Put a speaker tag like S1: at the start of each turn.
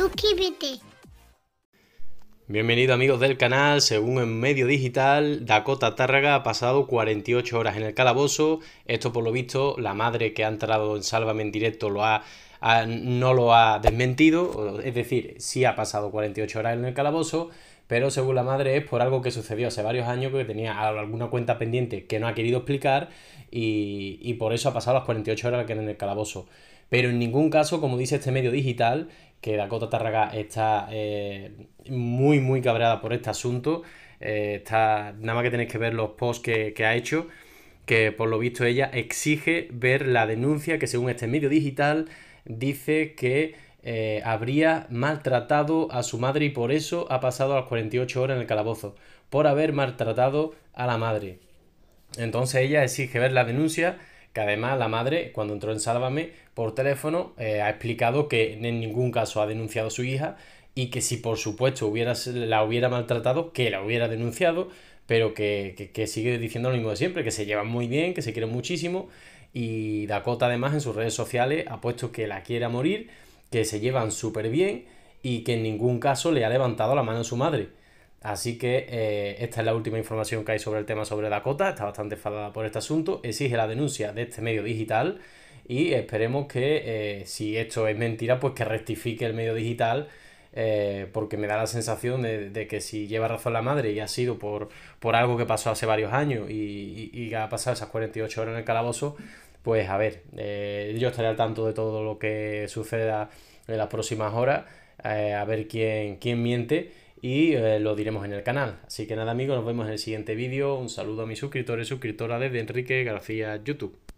S1: Suscríbete. Bienvenido amigos del canal, según en medio digital, Dakota Tárraga ha pasado 48 horas en el calabozo, esto por lo visto la madre que ha entrado en Sálvame en directo lo ha no lo ha desmentido, es decir, sí ha pasado 48 horas en el calabozo, pero según la madre es por algo que sucedió hace varios años que tenía alguna cuenta pendiente que no ha querido explicar y, por eso ha pasado las 48 horas que en el calabozo. Pero en ningún caso, como dice este medio digital, que Dakota Tarraga está eh, muy, muy cabreada por este asunto. Eh, está, nada más que tenéis que ver los posts que, que, ha hecho, que por lo visto ella exige ver la denuncia que según este medio digital dice que eh, habría maltratado a su madre y por eso ha pasado las 48 horas en el calabozo, por haber maltratado a la madre. Entonces ella exige ver la denuncia, que además la madre, cuando entró en Sálvame, por teléfono, eh, ha explicado que en ningún caso ha denunciado a su hija y que si por supuesto hubiera, la hubiera maltratado, que la hubiera denunciado, pero que, sigue diciendo lo mismo de siempre, que se llevan muy bien, que se quieren muchísimo. Y Dakota además en sus redes sociales ha puesto que la quiere morir, que se llevan súper bien y que en ningún caso le ha levantado la mano a su madre. Así que eh, esta es la última información que hay sobre el tema sobre Dakota. Está bastante enfadada por este asunto. Exige la denuncia de este medio digital y esperemos que eh, si esto es mentira, pues que rectifique el medio digital eh, porque me da la sensación de, que si lleva razón la madre y ha sido por, algo que pasó hace varios años y, y, ha pasado esas 48 horas en el calabozo, pues a ver, eh, yo estaré al tanto de todo lo que suceda en las próximas horas, eh, a ver quién, quién miente y lo diremos en el canal. Así que nada amigos, nos vemos en el siguiente vídeo, un saludo a mis suscriptores y suscriptoras desde Enrique García YouTube.